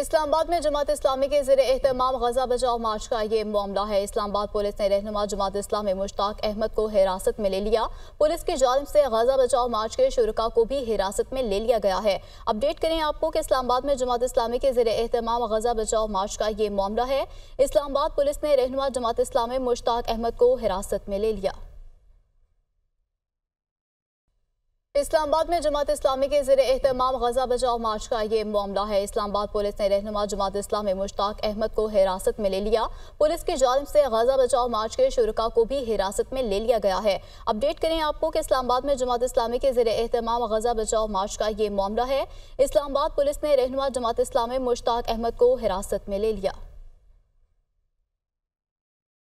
इस्लामाबाद में जमात इस्लामी के जर अहतमाम गजा बचाओ मार्च का ये मामला है इस्लामाबाद पुलिस ने रहनुमा जमात इस्लामी मुश्ताक अहमद को हिरासत में ले लिया पुलिस की जानब से गजा बचाओ मार्च के शुरा को भी हिरासत में ले लिया गया है अपडेट करें आपको कि इस्लामाबाद में जमात इस्लामी के जर अहतमाम गजा बचाओ मार्च का ये मामला है इस्लामाबाद पुलिस ने रहनुमा जमात इस्लामी मुश्ताक अहमद को हिरासत में ले लिया इस्लामाबाद में जमात इस्लामी के जर अहतमाम गजा बचाओ मार्च का ये मामला है इस्लामाबाद पुलिस ने रहनुमा जमात इस्लामी मुश्ताक अहमद को हिरासत में ले लिया पुलिस की जानब से गजा बचाओ मार्च के शुरा को भी हिरासत में ले लिया गया है अपडेट करें आपको कि इस्लामाबाद में जमात इस्लामी के जर अहतमाम गजा बचाओ मार्च का ये मामला है इस्लामाबाद पुलिस ने रहनुमा जमात इस्लामी मुश्ताक अहमद को हिरासत में ले लिया